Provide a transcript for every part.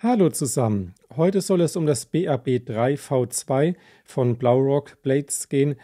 Hallo zusammen. Heute soll es um das BAB3 V2 von Blaurock Blades gehen,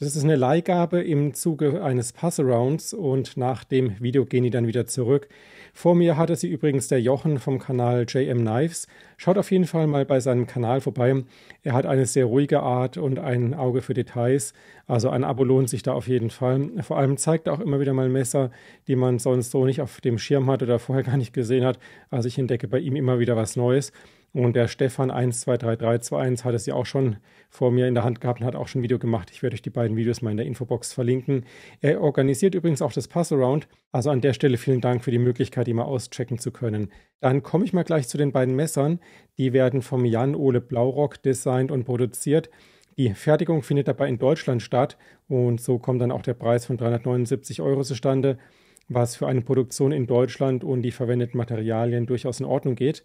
das ist eine Leihgabe im Zuge eines Passarounds und nach dem Video gehen die dann wieder zurück. Vor mir hatte sie übrigens der Jochen vom Kanal JM Knives. Schaut auf jeden Fall mal bei seinem Kanal vorbei. Er hat eine sehr ruhige Art und ein Auge für Details. Also ein Abo lohnt sich da auf jeden Fall. Vor allem zeigt er auch immer wieder mal Messer, die man sonst so nicht auf dem Schirm hat oder vorher gar nicht gesehen hat. Also ich entdecke bei ihm immer wieder was Neues. Und der Stefan 123321 hat es ja auch schon vor mir in der Hand gehabt und hat auch schon ein Video gemacht. Ich werde euch die beiden Videos mal in der Infobox verlinken. Er organisiert übrigens auch das Passaround. Also an der Stelle vielen Dank für die Möglichkeit, die mal auschecken zu können. Dann komme ich mal gleich zu den beiden Messern. Die werden vom Jan Ole Blaurock designt und produziert. Die Fertigung findet dabei in Deutschland statt und so kommt dann auch der Preis von 379 Euro zustande, was für eine Produktion in Deutschland und die verwendeten Materialien durchaus in Ordnung geht.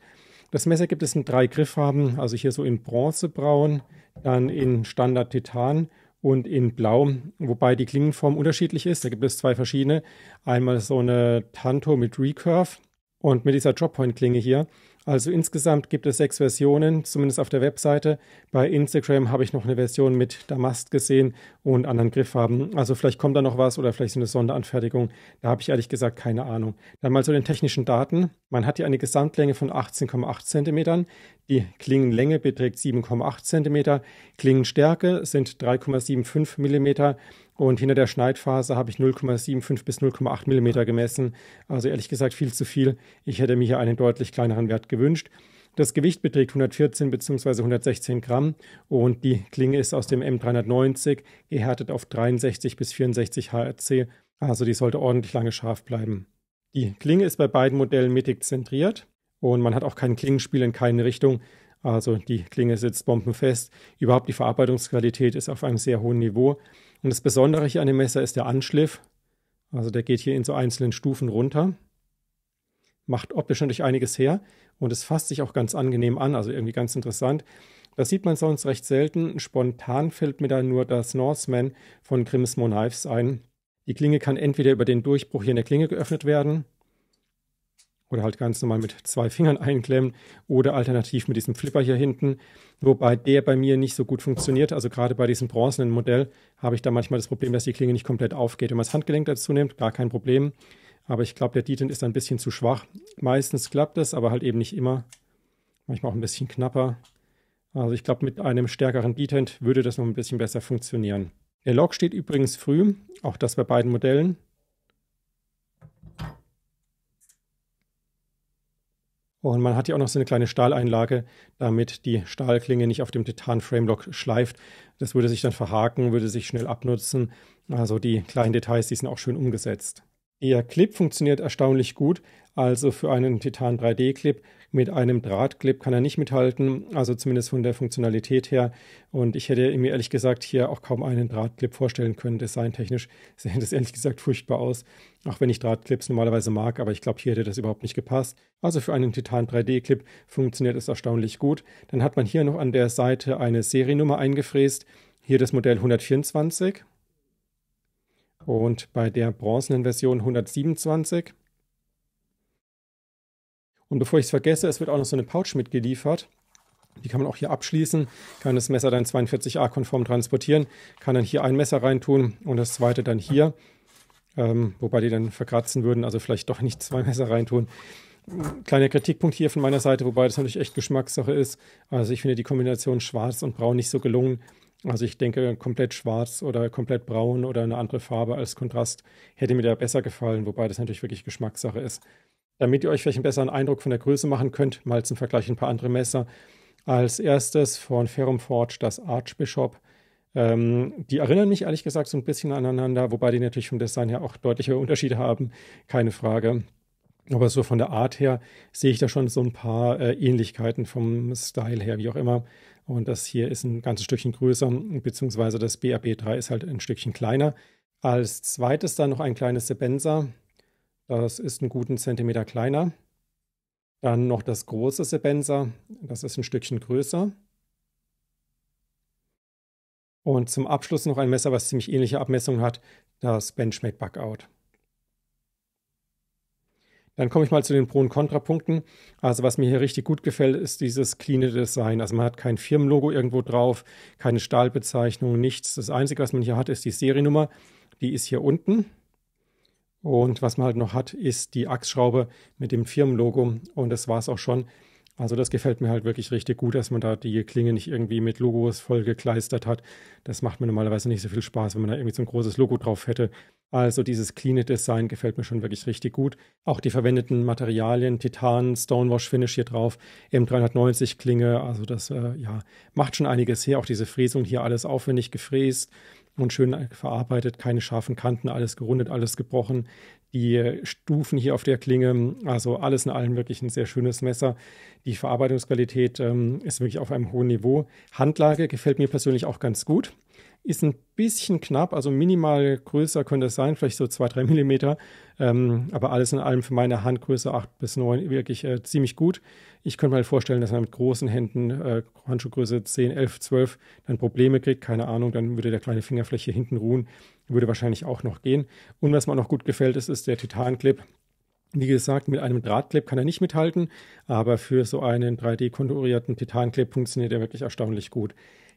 Das Messer gibt es in drei Grifffarben, also hier so in Bronzebraun, dann in Standard Titan und in Blau, wobei die Klingenform unterschiedlich ist. Da gibt es zwei verschiedene. Einmal so eine Tanto mit Recurve und mit dieser Droppoint-Klinge hier also insgesamt gibt es sechs Versionen, zumindest auf der Webseite. Bei Instagram habe ich noch eine Version mit Damast gesehen und anderen Grifffarben. Also vielleicht kommt da noch was oder vielleicht ist eine Sonderanfertigung. Da habe ich ehrlich gesagt keine Ahnung. Dann mal zu den technischen Daten. Man hat hier eine Gesamtlänge von 18,8 cm. Die Klingenlänge beträgt 7,8 cm. Klingenstärke sind 3,75 mm und hinter der Schneidphase habe ich 0,75 bis 0,8 mm gemessen. Also ehrlich gesagt viel zu viel. Ich hätte mir hier einen deutlich kleineren Wert gewünscht. Das Gewicht beträgt 114 bzw. 116 Gramm und die Klinge ist aus dem M390 gehärtet auf 63 bis 64 HRC. Also die sollte ordentlich lange scharf bleiben. Die Klinge ist bei beiden Modellen mittig zentriert und man hat auch kein Klingenspiel in keine Richtung. Also die Klinge sitzt bombenfest. Überhaupt die Verarbeitungsqualität ist auf einem sehr hohen Niveau. Und das Besondere hier an dem Messer ist der Anschliff. Also der geht hier in so einzelnen Stufen runter. Macht optisch natürlich einiges her und es fasst sich auch ganz angenehm an, also irgendwie ganz interessant. Das sieht man sonst recht selten. Spontan fällt mir da nur das Norseman von Grimsmo Knives ein. Die Klinge kann entweder über den Durchbruch hier in der Klinge geöffnet werden oder halt ganz normal mit zwei Fingern einklemmen oder alternativ mit diesem Flipper hier hinten, wobei der bei mir nicht so gut funktioniert. Also gerade bei diesem bronzenen Modell habe ich da manchmal das Problem, dass die Klinge nicht komplett aufgeht. Wenn man das Handgelenk dazu nimmt, gar kein Problem. Aber ich glaube, der Detent ist ein bisschen zu schwach. Meistens klappt es, aber halt eben nicht immer. Manchmal auch ein bisschen knapper. Also ich glaube, mit einem stärkeren Detent würde das noch ein bisschen besser funktionieren. Der Log steht übrigens früh, auch das bei beiden Modellen. Und man hat hier auch noch so eine kleine Stahleinlage, damit die Stahlklinge nicht auf dem Titan-Framelock schleift. Das würde sich dann verhaken, würde sich schnell abnutzen. Also die kleinen Details, die sind auch schön umgesetzt. Der Clip funktioniert erstaunlich gut, also für einen Titan 3D-Clip mit einem Drahtclip kann er nicht mithalten, also zumindest von der Funktionalität her. Und ich hätte mir ehrlich gesagt hier auch kaum einen Drahtclip vorstellen können, designtechnisch sähe das ehrlich gesagt furchtbar aus, auch wenn ich Drahtclips normalerweise mag, aber ich glaube, hier hätte das überhaupt nicht gepasst. Also für einen Titan 3D-Clip funktioniert es erstaunlich gut. Dann hat man hier noch an der Seite eine Seriennummer eingefräst, hier das Modell 124 und bei der bronzenen Version 127. Und bevor ich es vergesse, es wird auch noch so eine Pouch mitgeliefert. Die kann man auch hier abschließen, kann das Messer dann 42a-konform transportieren, kann dann hier ein Messer reintun und das zweite dann hier, ähm, wobei die dann verkratzen würden, also vielleicht doch nicht zwei Messer reintun. Kleiner Kritikpunkt hier von meiner Seite, wobei das natürlich echt Geschmackssache ist. Also ich finde die Kombination schwarz und braun nicht so gelungen. Also ich denke, komplett schwarz oder komplett braun oder eine andere Farbe als Kontrast hätte mir da besser gefallen, wobei das natürlich wirklich Geschmackssache ist. Damit ihr euch vielleicht einen besseren Eindruck von der Größe machen könnt, mal zum Vergleich ein paar andere Messer. Als erstes von Ferrum Forge das Archbishop. Ähm, die erinnern mich ehrlich gesagt so ein bisschen aneinander, wobei die natürlich vom Design her auch deutliche Unterschiede haben, keine Frage. Aber so von der Art her sehe ich da schon so ein paar äh, Ähnlichkeiten vom Style her, wie auch immer. Und das hier ist ein ganzes Stückchen größer, beziehungsweise das bab 3 ist halt ein Stückchen kleiner. Als zweites dann noch ein kleines Sebenza. Das ist einen guten Zentimeter kleiner. Dann noch das große Sebenza. Das ist ein Stückchen größer. Und zum Abschluss noch ein Messer, was ziemlich ähnliche Abmessungen hat, das Benchmade Bugout. Dann komme ich mal zu den Pro- und Kontrapunkten. Also was mir hier richtig gut gefällt, ist dieses clean Design. Also man hat kein Firmenlogo irgendwo drauf, keine Stahlbezeichnung, nichts. Das Einzige, was man hier hat, ist die Seriennummer. Die ist hier unten. Und was man halt noch hat, ist die Achsschraube mit dem Firmenlogo. Und das war es auch schon. Also das gefällt mir halt wirklich richtig gut, dass man da die Klinge nicht irgendwie mit Logos voll gekleistert hat. Das macht mir normalerweise nicht so viel Spaß, wenn man da irgendwie so ein großes Logo drauf hätte. Also dieses clean Design gefällt mir schon wirklich richtig gut. Auch die verwendeten Materialien, Titan, Stonewash Finish hier drauf, M390 Klinge, also das äh, ja, macht schon einiges her. Auch diese Fräsung hier alles aufwendig gefräst und schön verarbeitet, keine scharfen Kanten, alles gerundet, alles gebrochen. Die Stufen hier auf der Klinge, also alles in allem wirklich ein sehr schönes Messer. Die Verarbeitungsqualität ähm, ist wirklich auf einem hohen Niveau. Handlage gefällt mir persönlich auch ganz gut ist ein bisschen knapp, also minimal größer könnte es sein, vielleicht so 2-3 mm. Ähm, aber alles in allem für meine Handgröße 8 bis neun wirklich äh, ziemlich gut. Ich könnte mir halt vorstellen, dass man mit großen Händen, äh, Handschuhgröße 10, 11, 12 dann Probleme kriegt, keine Ahnung, dann würde der kleine Fingerfläche hinten ruhen, würde wahrscheinlich auch noch gehen. Und was mir noch gut gefällt, ist, ist der Titanclip. Wie gesagt, mit einem Drahtclip kann er nicht mithalten, aber für so einen 3D-konturierten Titanclip funktioniert er wirklich erstaunlich gut.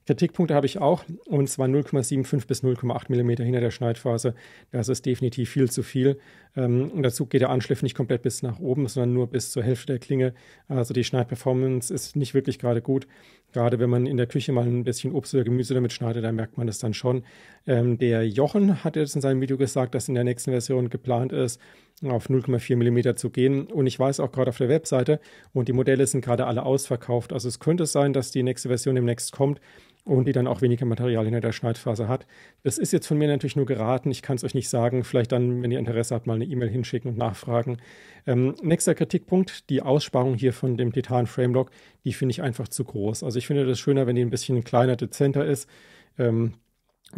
Kritikpunkte habe ich auch, und zwar 0,75 bis 0,8 mm hinter der Schneidphase. Das ist definitiv viel zu viel. Ähm, und dazu geht der Anschliff nicht komplett bis nach oben, sondern nur bis zur Hälfte der Klinge. Also die Schneidperformance ist nicht wirklich gerade gut. Gerade wenn man in der Küche mal ein bisschen Obst oder Gemüse damit schneidet, dann merkt man das dann schon. Ähm, der Jochen hat jetzt in seinem Video gesagt, dass in der nächsten Version geplant ist, auf 0,4 mm zu gehen. Und ich weiß auch gerade auf der Webseite, und die Modelle sind gerade alle ausverkauft. Also es könnte sein, dass die nächste Version demnächst kommt und die dann auch weniger Material hinter der Schneidphase hat. Das ist jetzt von mir natürlich nur geraten. Ich kann es euch nicht sagen. Vielleicht dann, wenn ihr Interesse habt, mal eine E-Mail hinschicken und nachfragen. Ähm, nächster Kritikpunkt, die Aussparung hier von dem Titan Frame Lock, die finde ich einfach zu groß. Also ich finde das schöner, wenn die ein bisschen kleiner, dezenter ist. Ähm,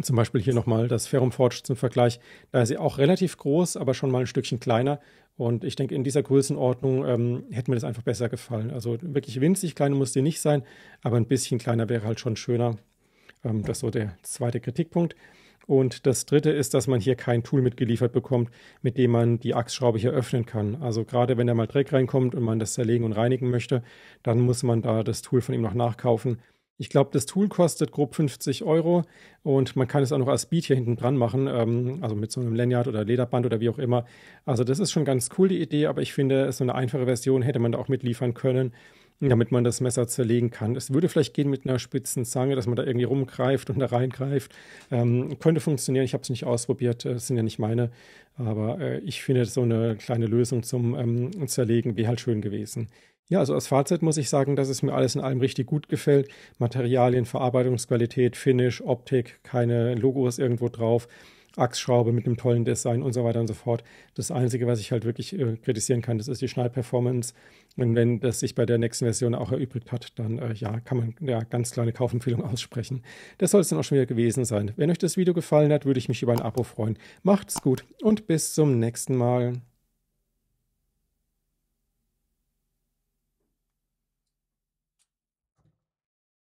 zum Beispiel hier nochmal das Ferrum Forge zum Vergleich. Da ist sie auch relativ groß, aber schon mal ein Stückchen kleiner. Und ich denke, in dieser Größenordnung ähm, hätte mir das einfach besser gefallen. Also wirklich winzig klein muss die nicht sein, aber ein bisschen kleiner wäre halt schon schöner. Ähm, das ist so der zweite Kritikpunkt. Und das dritte ist, dass man hier kein Tool mitgeliefert bekommt, mit dem man die Achsschraube hier öffnen kann. Also gerade wenn da mal Dreck reinkommt und man das zerlegen und reinigen möchte, dann muss man da das Tool von ihm noch nachkaufen. Ich glaube, das Tool kostet grob 50 Euro und man kann es auch noch als Beat hier hinten dran machen, ähm, also mit so einem Lanyard oder Lederband oder wie auch immer. Also das ist schon ganz cool, die Idee, aber ich finde, so eine einfache Version hätte man da auch mitliefern können, damit man das Messer zerlegen kann. Es würde vielleicht gehen mit einer spitzen Zange, dass man da irgendwie rumgreift und da reingreift. Ähm, könnte funktionieren, ich habe es nicht ausprobiert, das äh, sind ja nicht meine, aber äh, ich finde so eine kleine Lösung zum ähm, Zerlegen wäre halt schön gewesen. Ja, also als Fazit muss ich sagen, dass es mir alles in allem richtig gut gefällt. Materialien, Verarbeitungsqualität, Finish, Optik, keine Logos irgendwo drauf, Achsschraube mit einem tollen Design und so weiter und so fort. Das Einzige, was ich halt wirklich äh, kritisieren kann, das ist die Schneidperformance. Und wenn das sich bei der nächsten Version auch erübrigt hat, dann äh, ja, kann man ja ganz kleine Kaufempfehlung aussprechen. Das soll es dann auch schon wieder gewesen sein. Wenn euch das Video gefallen hat, würde ich mich über ein Abo freuen. Macht's gut und bis zum nächsten Mal.